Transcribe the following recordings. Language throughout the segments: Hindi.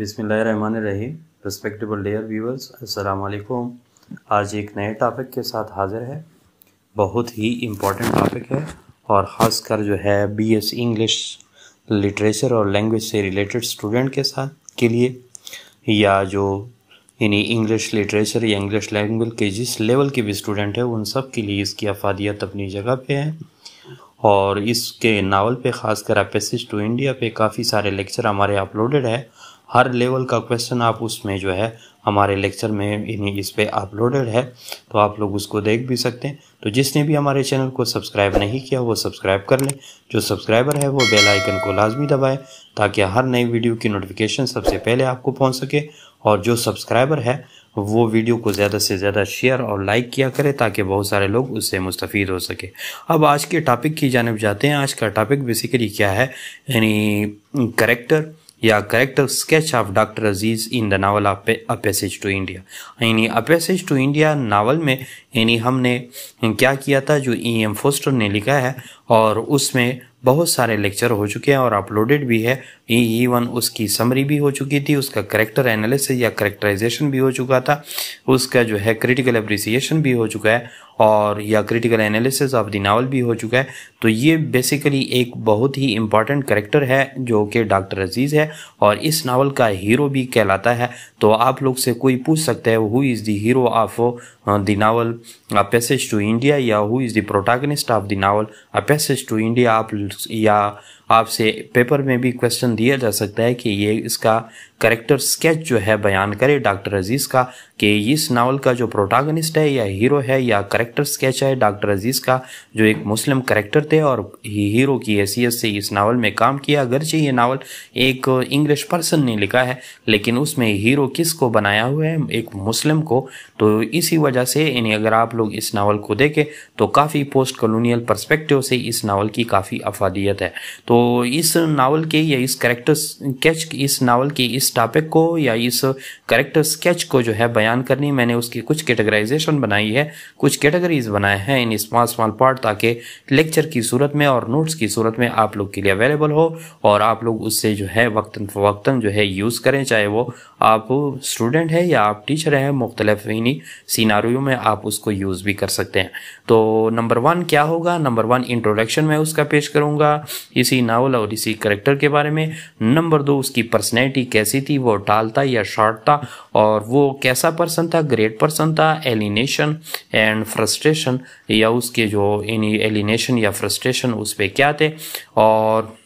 रहीम रिस्पेक्टेबल डेयर व्यूवर्स असलकुम आज एक नए टॉपिक के साथ हाज़िर है बहुत ही इम्पोर्टेंट टॉपिक है और ख़ासकर जो है बी एस इंग्लिश लिटरेचर और लैंग्वेज से रिलेटेड स्टूडेंट के साथ के लिए या जो यानी इंग्लिश लिटरेचर या इंग्लिश लैंग्वेज के जिस लेवल के भी स्टूडेंट हैं उन सब के लिए इसकी अफादियत अपनी जगह पे है और इसके नावल पे ख़ास कर पैसेज टू इंडिया पे काफ़ी सारे लेक्चर हमारे अपलोडेड है हर लेवल का क्वेश्चन आप उसमें जो है हमारे लेक्चर में इन्हीं इस पर अपलोडेड है तो आप लोग उसको देख भी सकते हैं तो जिसने भी हमारे चैनल को सब्सक्राइब नहीं किया वो सब्सक्राइब कर लें जो सब्सक्राइबर है वो बेल आइकन को लाजमी दबाएं ताकि हर नई वीडियो की नोटिफिकेशन सबसे पहले आपको पहुंच सके और जो सब्सक्राइबर है वो वीडियो को ज़्यादा से ज़्यादा शेयर और लाइक किया करें ताकि बहुत सारे लोग उससे मुस्तफ़ हो सके अब आज के टॉपिक की जानब जाते हैं आज का टॉपिक बेसिकली क्या है यानी करेक्टर या character sketch of doctor Aziz in the novel of a passage to India यानी a passage to India novel में यानी हमने क्या किया था जो ई एम फोस्टर ने लिखा है और उसमें बहुत सारे लेक्चर हो चुके हैं और अपलोडेड भी है ई e वन e उसकी समरी भी हो चुकी थी उसका करेक्टर एनालिसिस या करेक्टराइजेशन भी हो चुका था उसका जो है क्रिटिकल अप्रिसिएशन भी हो चुका है और या critical analysis of the novel भी हो चुका है तो ये बेसिकली एक बहुत ही इंपॉर्टेंट करेक्टर है जो कि डॉक्टर अजीज़ है और इस नावल का हीरो भी कहलाता है तो आप लोग से कोई पूछ सकता है who is the hero of the novel a passage to India या who is the protagonist of the novel a passage to India आप या आपसे पेपर में भी क्वेश्चन दिया जा सकता है कि ये इसका करेक्टर स्केच जो है बयान करे डॉक्टर अजीज़ का कि इस नावल का जो प्रोटागनिस्ट है या हीरो है या करेक्टर स्केच है डॉक्टर अजीज़ का जो एक मुस्लिम करेक्टर थे और ही हीरो की हैसियत से इस नावल में काम किया अगरचे ये नावल एक इंग्लिश पर्सन ने लिखा है लेकिन उसमें हीरो किस को बनाया हुआ है एक मुस्लिम को तो इसी वजह से यानी अगर आप लोग इस नावल को देखें तो काफ़ी पोस्ट कॉलोनियल परस्पेक्टिव से इस नावल की काफ़ी अफादियत है तो तो इस नावल के या इस करेक्टर स्केच इस नावल की इस टॉपिक को या इस करेक्टर स्केच को जो है बयान करनी मैंने उसकी कुछ कैटेगराइजेशन बनाई है कुछ कैटेगरीज बनाए हैं इन स्मॉल स्मॉल पार्ट ताकि लेक्चर की सूरत में और नोट्स की सूरत में आप लोग के लिए अवेलेबल हो और आप लोग उससे जो है वक्ता फ़वक्ता जो है यूज़ करें चाहे वो आप स्टूडेंट है या आप टीचर हैं मुख्तलिफ इन्हीं सीनारियों में आप उसको यूज़ भी कर सकते हैं तो नंबर वन क्या होगा नंबर वन इंट्रोडक्शन में उसका पेश करूँगा इसी नावल और इसी करेक्टर के बारे में नंबर दो उसकी पर्सनैलिटी कैसी थी वो टालता या शॉर्ट था और वो कैसा पर्सन था ग्रेट पर्सन था एलिनेशन एंड फ्रस्ट्रेशन या उसके जो एलिनेशन या फ्रस्ट्रेशन उस पर क्या थे और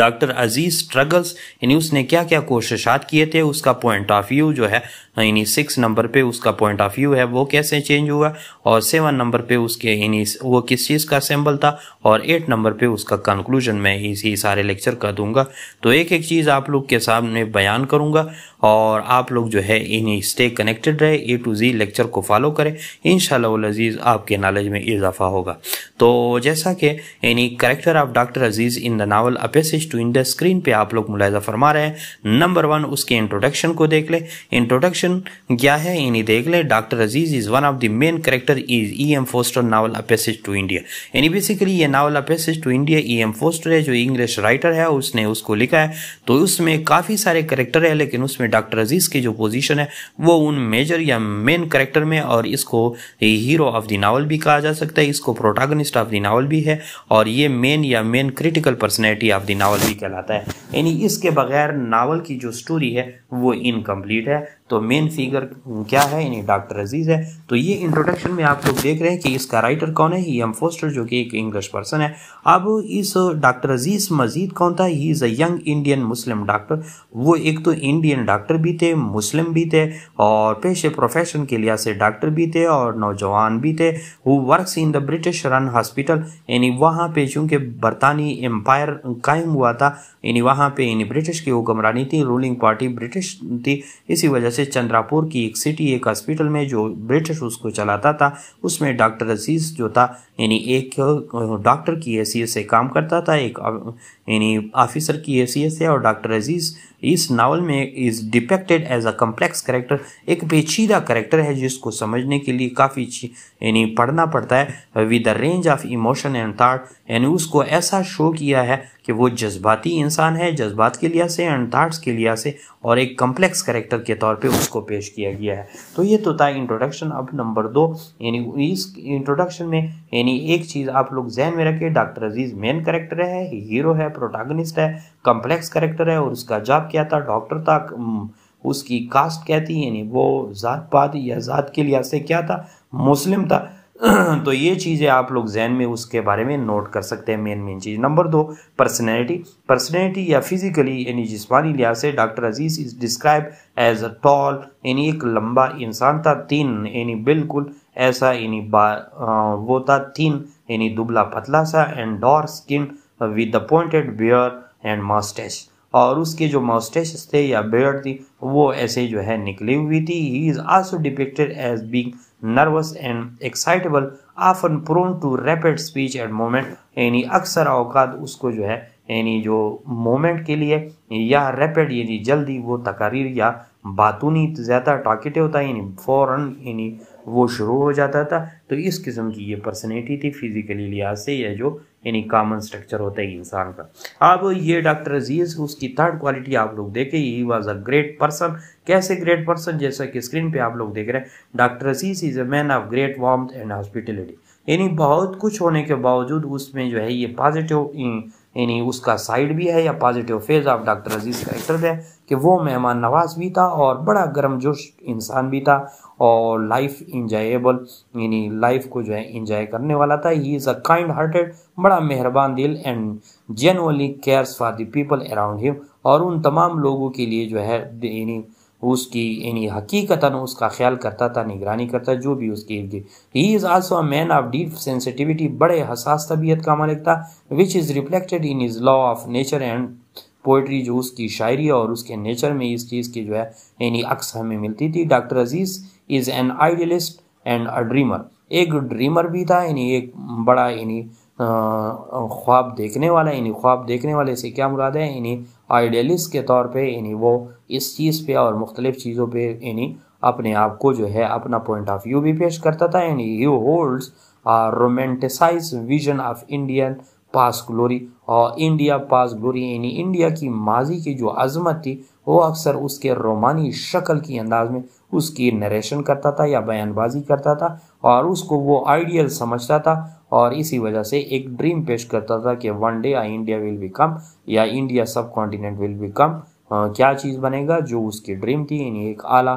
डॉक्टर अजीज स्ट्रगल्स यानी उसने क्या क्या कोशिशात किए थे उसका पॉइंट ऑफ व्यू जो है यानी सिक्स नंबर पे उसका पॉइंट ऑफ व्यू है वो कैसे चेंज हुआ और सेवन नंबर पे उसके यानी वो किस चीज़ का सिंबल था और एट नंबर पे उसका कंक्लूजन मैं इसी सारे लेक्चर का दूंगा तो एक एक चीज़ आप लोग के सामने बयान करूंगा और आप लोग जो है इन्हीं स्टे कनेक्टेड रहे ए टू जी लेक्चर को फॉलो करें इन शजीज़ आपके नॉलेज में इजाफा होगा तो जैसा कि यानी character of doctor Aziz in the novel a passage to in the screen पे आप लोग मुलायजा फरमा रहे हैं नंबर वन उसके इंट्रोडक्शन को देख लें इंट्रोडक्शन डायरेक्शन क्या है यानी देख ले doctor Aziz is one of the main character is E M Forster novel a passage to India यानी बेसिकली ये नावल a passage to India E M Forster है जो इंग्लिश राइटर है उसने उसको लिखा है तो उसमें काफ़ी सारे करेक्टर है लेकिन उसमें डॉक्टर अजीज की जो पोजिशन है वो उन मेजर या मेन करेक्टर में और इसको हीरो ऑफ द नावल भी कहा जा सकता है इसको प्रोटागनिस्ट ऑफ द नावल भी है और ये मेन या main critical personality of the novel भी कहलाता है यानी इसके बगैर नावल की जो स्टोरी है वो इनकम्प्लीट है तो मेन फिगर क्या है यानी डॉक्टर अजीज़ है तो ये इंट्रोडक्शन में आप लोग देख रहे हैं कि इसका राइटर कौन है ही एम फोस्टर जो कि एक इंग्लिश पर्सन है अब इस डॉक्टर अजीज़ मजीद कौन था he is a young Indian Muslim doctor वो एक तो इंडियन डॉक्टर भी थे मुस्लिम भी थे और पेशे प्रोफेशन के लिहाज से डॉक्टर भी थे और नौजवान भी थे वो works in the British run hospital यानी वहाँ पे चूँकि बरतानी एम्पायर कायम हुआ था यानी वहाँ पे यानी ब्रिटिश की हुक्मरानी थी रूलिंग पार्टी ब्रिटिश थी इसी वजह जैसे चंद्रापुर की एक सिटी एक हॉस्पिटल में जो ब्रिटिश उसको चलाता था उसमें डॉक्टर अजीज जो था यानी एक डॉक्टर की हैसियत से काम करता था एक यानी ऑफिसर की हैसियत से और डॉक्टर अजीज इस नावल में is depicted as a complex character एक पेचीदा करेक्टर है जिसको समझने के लिए काफ़ी यानी पढ़ना पड़ता है with the range of emotion and thought यानी उसको ऐसा शो किया है कि वो जज्बाती इंसान है जज्बात के लिहाज से एंड थाट्स के लिहाज से और एक कम्प्लेक्स करेक्टर के तौर पे उसको पेश किया गया है तो ये तो था इंट्रोडक्शन अब नंबर दो यानी इस इंट्रोडक्शन में यानी एक चीज़ आप लोग जहन में रखें डॉक्टर अजीज़ मेन करेक्टर है हीरो है प्रोटागनिस्ट है कम्प्लेक्स करेक्टर है और उसका जॉब क्या था डॉक्टर था उसकी कास्ट क्या थी यानी वो ज़ात पात या ज़ात के लिहाज से क्या था मुस्लिम था तो ये चीज़ें आप लोग जहन में उसके बारे में नोट कर सकते हैं मेन मेन चीज़ नंबर दो पर्सनैलिटी पर्सनैलिटी या फिजिकली यानी जिसमानी लिहाज से doctor Aziz is describe as a tall यानी एक लंबा इंसान था तीन यानी बिल्कुल ऐसा यानी वो था तीन यानी दुबला पतला सा and dark skin with the pointed beard and moustache और उसके जो मास्टेश थे या बियर्ड थी वो ऐसे जो है निकली हुई थी he is also depicted as being nervous and excitable often prone to rapid speech at moment यानी अक्सर अवकात उसको जो है यानी जो मोमेंट के लिए या रैपिड यानी जल्दी वो तकारीर या बातूनी ज़्यादा टाकेटिव होता है यानी फ़ौरन यानी वो शुरू हो जाता था तो इस किस्म की ये पर्सनैलिटी थी फिज़िकली लिहाज से यह जो यानी कॉमन स्ट्रक्चर होता है इंसान का अब ये डॉक्टर अजीज़ उसकी थर्ड क्वालिटी आप लोग देखें he was a great person कैसे ग्रेट पर्सन जैसा कि स्क्रीन पे आप लोग देख रहे हैं doctor Aziz is a man of great warm and hospitality यानी बहुत कुछ होने के बावजूद उसमें जो है ये पॉजिटिव यानी उसका साइड भी है या positive phase of doctor Aziz का है कि वो मेहमान नवाज भी था और बड़ा गर्म जोश इंसान भी था और लाइफ इंजॉयबल यानी लाइफ को जो है इंजॉय करने वाला था he is a kind hearted बड़ा मेहरबान दिल and genuinely cares for the people around him और उन तमाम लोगों के लिए जो है यानी उसकी यानी हकीकता उसका ख्याल करता था निगरानी करता जो भी उसके इर्द गिर्द he is also a man of deep sensitivity बड़े हसास तबीयत का मालिक था which is reflected in his love of nature and poetry जो उसकी शायरी और उसके नेचर में इस चीज़ की जो है यानी अक्स हमें मिलती थी doctor Aziz is an idealist and a dreamer एक ड्रीमर भी था यानी एक बड़ा यानी ख्वाब देखने वाला यानी ख्वाब देखने वाले से क्या मुराद है यानी आइडियलिस्ट के तौर पे यानी वो इस चीज़ पे और मुख्तलिफ़ चीज़ों पे यानी अपने आप को जो है अपना पॉइंट ऑफ व्यू भी पेश करता था यानी he holds romanticise vision of Indian past glory और इंडिया पास ग्लोरी यानी इंडिया की माजी की जो अजमत थी वो अक्सर उसके रोमानी शक्ल की अंदाज में उसकी नरेशन करता था या बयानबाजी करता था और उसको वो आइडियल समझता था और इसी वजह से एक ड्रीम पेश करता था कि one day I India will become या India subcontinent will become क्या चीज़ बनेगा जो उसकी ड्रीम थी यानी एक आला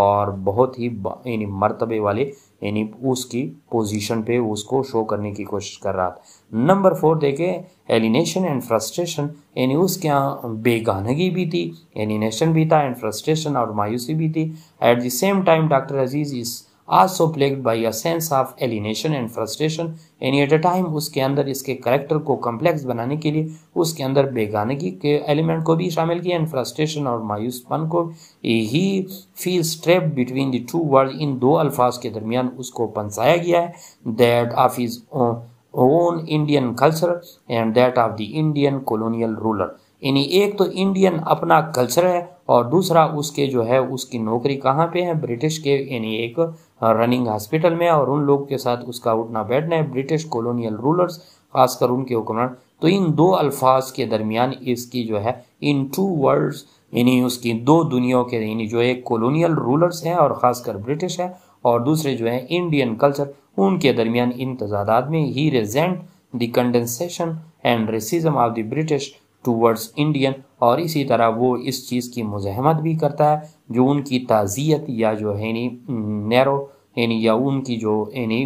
और बहुत ही यानी मरतबे वाले यानी उसकी पोजीशन पे उसको शो करने की कोशिश कर रहा था नंबर फोर देखे एलिनेशन एंड फ्रस्ट्रेशन यानी उसके यहाँ बेगानगी भी थी एलिनेशन भी था एंड फ्रस्ट्रेशन और मायूसी भी थी at the same time doctor Aziz is also plagued by a of alienation and frustration any at a time उसके अंदर इसके करेक्टर को कम्प्लेक्स बनाने के लिए उसके अंदर बेगानगी के एलिमेंट को भी शामिल किया एंड फ्रस्ट्रेशन और मायूसपन को he feel trapped between the two world इन दो अल्फाज के दरमियान उसको पंसाया गया है that of his own Indian culture and that of the Indian colonial ruler यानी एक तो इंडियन अपना कल्चर है और दूसरा उसके जो है उसकी नौकरी कहाँ पे है ब्रिटिश के यानी एक रनिंग हॉस्पिटल में और उन लोग के साथ उसका उठना बैठना है ब्रिटिश कॉलोनियल रूलर्स खासकर उनके हुक्मरान तो इन दो अल्फाज के दरमियान इसकी जो है इन टू वर्ल्ड यानी उसकी दो दुनियाओं के यानी जो एक कॉलोनियल रूलर्स हैं और ख़ासकर ब्रिटिश है और दूसरे जो है इंडियन कल्चर उनके दरमियान इन तजादात में he resent the condescension and racism of the British towards Indian और इसी तरह वो इस चीज़ की मुजहमत भी करता है जो उनकी ताज़ियत या जो नी नैरो यानी या उनकी जो यानी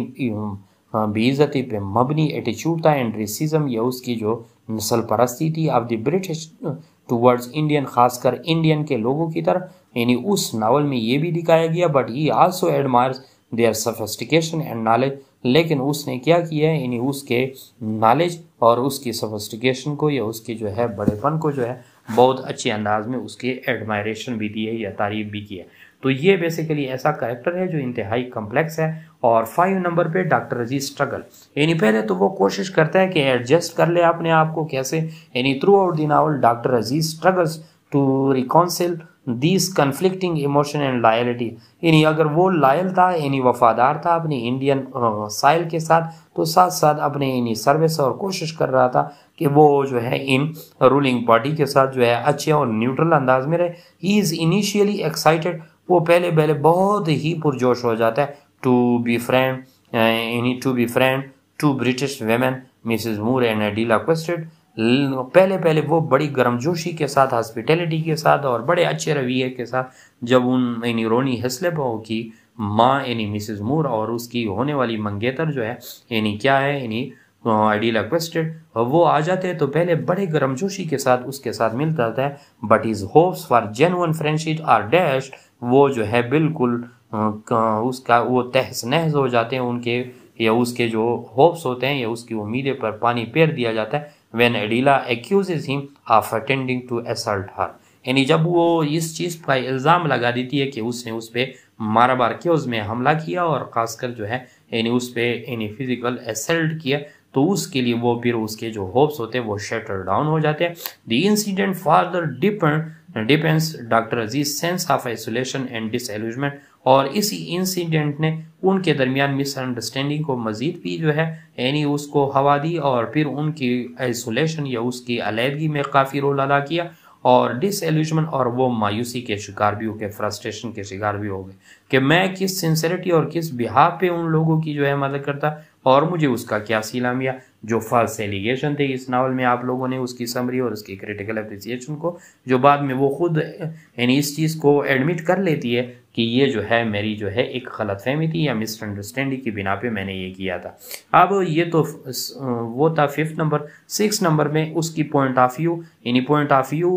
हाँ, बेज़ती पे मबनी एटीट्यूड था एंड रेसिज़म या उसकी जो नस्ल परस्ती थी of the British towards Indian खासकर इंडियन के लोगों की तरफ यानी उस नावल में ये भी दिखाया गया but he also admires their sophistication and knowledge लेकिन उसने क्या किया है यानी उसके नॉलेज और उसकी सोफिस्टिकेशन को या उसके जो है बड़ेपन को जो है बहुत अच्छे अंदाज में उसके एडमायरेशन भी दिए या तारीफ भी की है तो ये बेसिकली ऐसा करेक्टर है जो इंतहाई कम्प्लेक्स है और फाइव नंबर पे डॉक्टर अजीज स्ट्रगल यानी पहले तो वो कोशिश करता है कि एडजस्ट कर ले अपने आप को कैसे यानी throughout the novel doctor Aziz struggles to reconcile these conflicting emotion and loyalty यानी अगर वो लायल था यानी वफादार था अपनी इंडियन साइल के साथ तो साथ साथ अपने इन्हीं सर्विस और कोशिश कर रहा था कि वो जो है इन रूलिंग पार्टी के साथ जो है अच्छे और न्यूट्रल अंदाज में रहे ही इज़ इनिशियली एक्साइटेड वो पहले पहले बहुत ही पुरजोश हो जाता है टू बी फ्रेंड यानी to be friend to British women Mrs Moore and Adela Quested पहले पहले वो बड़ी गर्मजोशी के साथ हॉस्पिटैलिटी के साथ और बड़े अच्छे रवैये के साथ जब उन यानी रोनी हसलेबो की माँ यानी मिसिज मूर और उसकी होने वाली मंगेतर जो है यानी क्या है यानी आइडियल एक्वेस्टेड वो आ जाते हैं तो पहले बड़े गर्मजोशी के साथ उसके साथ मिलता जाता है but his hopes for genuine friendship are dashed वो जो है बिल्कुल उसका वो तहस नहस हो जाते हैं उनके या उसके जो होप्स होते हैं या उसकी उम्मीदें पर पानी पेर दिया जाता है when Adila accuses him of attending to assault her. यानी जब वो इस चीज़ का इल्ज़ाम लगा देती है कि उसने उस पर मारा बार किया उसमें हमला किया और खासकर जो है यानी उस पर यानी फिज़िकल असल्ट किया तो उसके लिए वो फिर उसके जो होप्स होते हैं वो शटर डाउन हो जाते हैं the incident further depend depends doctor Aziz sense of isolation and डिसमेंट और इसी इंसिडेंट ने उनके दरमियान मिसअंडरस्टैंडिंग को मज़ीद भी जो है यानी उसको हवा दी और फिर उनकी आइसोलेशन या उसकी अलहदगी में काफ़ी रोल अदा किया और डिसल्यूजमेंट और वो मायूसी के शिकार भी हो गए फ्रस्ट्रेशन के शिकार भी हो गए कि मैं किस सिंसेरिटी और किस बिहाव पे उन लोगों की जो है मदद करता और मुझे उसका क्या सीला मिला जो फॉल्स एलिगेशन थे इस नावल में आप लोगों ने उसकी समरी और उसकी क्रिटिकल अप्रिसिएशन को जो बाद में वो खुद यानी इस चीज़ को एडमिट कर लेती है कि ये जो है मेरी जो है एक गलत फहमी थी या मिसअंडरस्टैंडिंग की बिना पे मैंने ये किया था अब ये तो वो था फिफ्थ नंबर सिक्स नंबर में उसकी पॉइंट ऑफ व्यू यानी पॉइंट ऑफ व्यू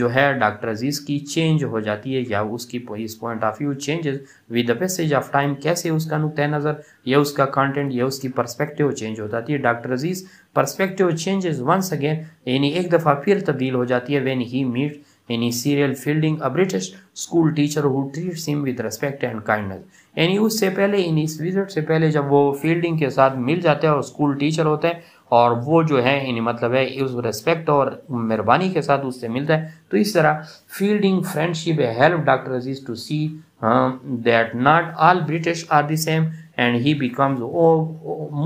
जो है डॉक्टर अजीज़ की चेंज हो जाती है या उसकी इस point of view changes with the passage of time कैसे उसका नुक़ नज़र या उसका कॉन्टेंट या उसकी परस्पेक्टिव चेंज हो जाती है doctor Aziz perspective changes once again यानी एक दफ़ा फिर तब्दील हो जाती है when he meet Any serial fielding, a British school teacher who treats him with respect and kindness. यानी उससे पहले इन इस विजिट से पहले जब वो फील्डिंग के साथ मिल जाते हैं और स्कूल टीचर होते हैं और वो जो है यानी मतलब है उस रिस्पेक्ट और मेहरबानी के साथ उससे मिलता है तो इस तरह Fielding friendship help doctor Aziz to see that not all British are the same and he becomes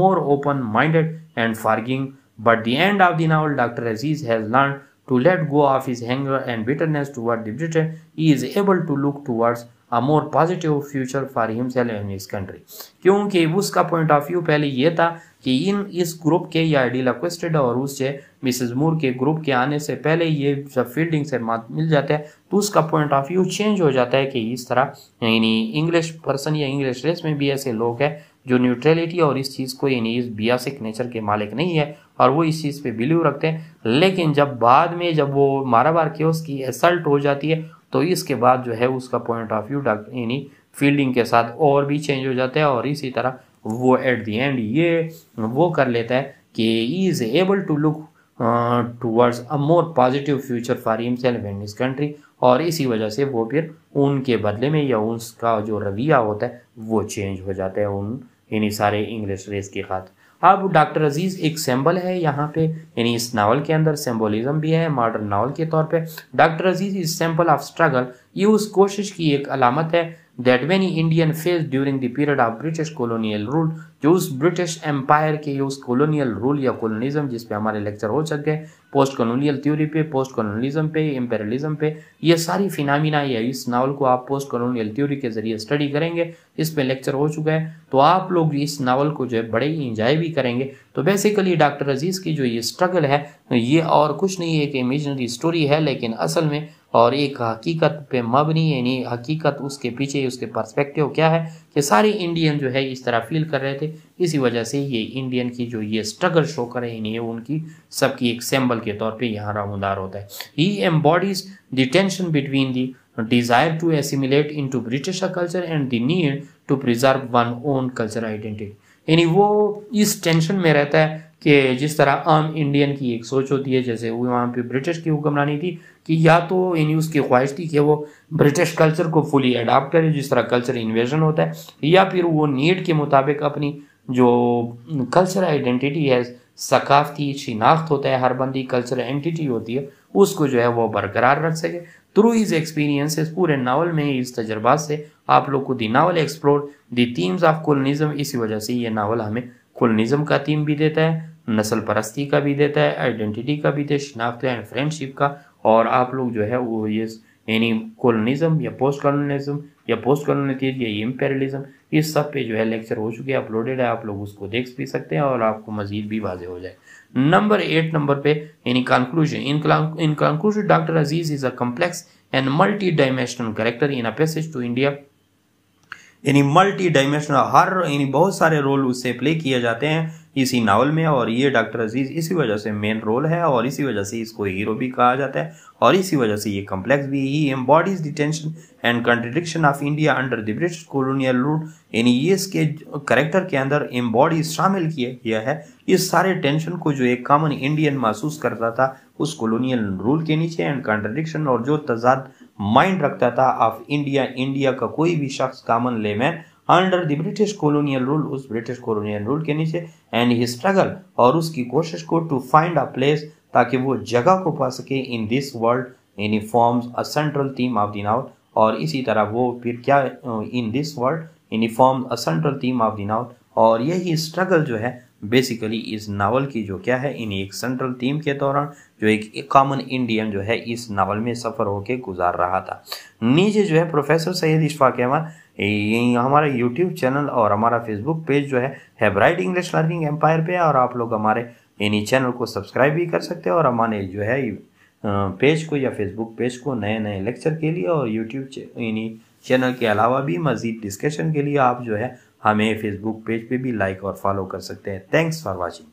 more open minded and forgiving but the end of the novel doctor Aziz has learn to let go of his anger and bitterness toward the Britain, he is able to look towards a more positive future for himself and his country. क्योंकि उसका पॉइंट ऑफ व्यू पहले ये था कि इन इस ग्रुप के या डिलक्वेस्टेड और उससे मिसेज मूर के ग्रुप के आने से पहले ये सब फील्डिंग से मत मिल जाते हैं तो उसका पॉइंट ऑफ व्यू चेंज हो जाता है कि इस तरह यानी इंग्लिश पर्सन या इंग्लिश रेस में भी ऐसे लोग हैं जो न्यूट्रलिटी और इस चीज़ को यानी इस बियासिक नेचर के मालिक नहीं है और वो इस चीज़ पे बिलीव रखते हैं लेकिन जब बाद में जब वो मारा बार के उसकी असल्ट हो जाती है तो इसके बाद जो है उसका पॉइंट ऑफ व्यू यानी फील्डिंग के साथ और भी चेंज हो जाता है और इसी तरह वो एट दी एंड ये वो कर लेता है कि is able to look towards a more positive future for himself and his country और इसी वजह से वो फिर उनके बदले में या उसका जो रवैया होता है वो चेंज हो जाता है उन यानी सारे इंग्लिश रेस के साथ अब डॉक्टर अजीज़ एक सिंबल है यहाँ पे यानी इस नावल के अंदर सिम्बोलिज्म भी है मॉडर्न नावल के तौर पे doctor Aziz is symbol of struggle ये उस कोशिश की एक अलामत है that many Indian face during the period of British colonial rule जो उस ब्रिटिश एम्पायर के उस कॉलोनियल रूल या कॉलोनिज्म जिस पे हमारे लेक्चर हो चुके हैं पोस्ट कॉलोनियल थ्योरी पे पोस्ट कॉलोनिज्म पे इम्पेरियलिज्म पे ये सारी फिनामिना या इस नावल को आप पोस्ट कॉलोनियल थ्योरी के जरिए स्टडी करेंगे इस पे लेक्चर हो चुका है तो आप लोग इस नावल को जो है बड़े ही इंजॉय भी करेंगे तो बेसिकली डॉक्टर अजीज़ की जो ये स्ट्रगल है ये और कुछ नहीं है एक इमेजनरी स्टोरी है लेकिन असल में और एक हकीकत पे मबनी यानी हकीकत उसके पीछे उसके पर्सपेक्टिव क्या है कि सारे इंडियन जो है इस तरह फील कर रहे थे इसी वजह से ये इंडियन की जो ये स्ट्रगल शो कर रहे हैं उनकी सबकी एक सिंबल के तौर पे यहाँ रामदार होता है he embodies the tension between the desire to assimilate into British culture and the need to preserve one own culture identity यानी वो इस टेंशन में रहता है कि जिस तरह आम इंडियन की एक सोच होती है जैसे वो वहाँ पे ब्रिटिश की हुक्मरानी थी कि या तो इन उसकी ख्वाहिश थी कि वो ब्रिटिश कल्चर को फुली अडाप्ट करे जिस तरह कल्चर इन्वेजन होता है या फिर वो नीड के मुताबिक अपनी जो कल्चर आइडेंटिटी है सकाफती शिनाख्त होता है हर बंदी कल्चर एंटिटी होती है उसको जो है वो बरकरार रख सके थ्रू हिज एक्सपीरियंसेस पूरे नावल में इस तजर्बा से आप लोग को the novel explore the themes of colonialism इसी वजह से ये नावल हमें कुलनिज्म का थीम भी देता है नस्ल परस्ती का भी देता है आइडेंटिटी का भी देता है शिनाख्त एंड फ्रेंडशिप का और आप लोग जो है वो ये यानी कॉलोनिज़म या पोस्ट कॉलोनिज्म या पोस्ट कॉलोनियलिज्म या इम्पेरियलिज्म इस सब पे जो है लेक्चर हो चुके हैं अपलोडेड है आप लोग उसको देख भी सकते हैं और आपको मजीद भी वाजे हो जाए नंबर एट नंबर पे यानी conclusion in conclusion doctor Aziz is a complex and multidimensional character in a passage to India यानी मल्टी डायमेंशनल हर यानी बहुत सारे रोल उससे प्ले किए जाते हैं इसी नावल में और ये डॉक्टर अजीज़ इसी वजह से मेन रोल है और इसी वजह से इसको हीरो भी कहा जाता है और इसी वजह से ये कम्प्लेक्स भी ही embodies detention and contradiction of India under the British colonial rule यानी ये इसके करेक्टर के अंदर एम्बॉडीज शामिल किया गया है इस सारे टेंशन को जो एक कॉमन इंडियन महसूस करता था उस कॉलोनियल रूल के नीचे एंड कंट्रडिक्शन और जो तजाद माइंड रखता था ऑफ इंडिया इंडिया का कोई भी शख्स common layman under the British colonial rule उस ब्रिटिश कॉलोनियल रूल के नीचे एंड ही स्ट्रगल और उसकी कोशिश को टू फाइंड अ प्लेस ताकि वो जगह को पा सके इन दिस वर्ल्ड यानी forms a central theme of the novel और इसी तरह वो फिर क्या इन दिस वर्ल्ड यानी form a central theme of the novel और यही स्ट्रगल जो है बेसिकली इस नावल की जो क्या है इन एक सेंट्रल थीम के दौरान जो एक कॉमन इंडियन जो है इस नावल में सफ़र होकर गुजार रहा था नीचे जो है प्रोफेसर सैयद इशफाक अहमद हमारा यूट्यूब चैनल और हमारा फेसबुक पेज जो है हेब्राइड इंग्लिश लर्निंग एम्पायर पे है और आप लोग हमारे इन्हीं चैनल को सब्सक्राइब भी कर सकते हैं और हमारे जो है पेज को या फेसबुक पेज को नए नए लेक्चर के लिए और यूट्यूब इन्हीं चैनल के अलावा भी मज़ीद डिस्कशन के लिए आप जो है हमें फेसबुक पेज पे भी लाइक और फॉलो कर सकते हैं थैंक्स फॉर वॉचिंग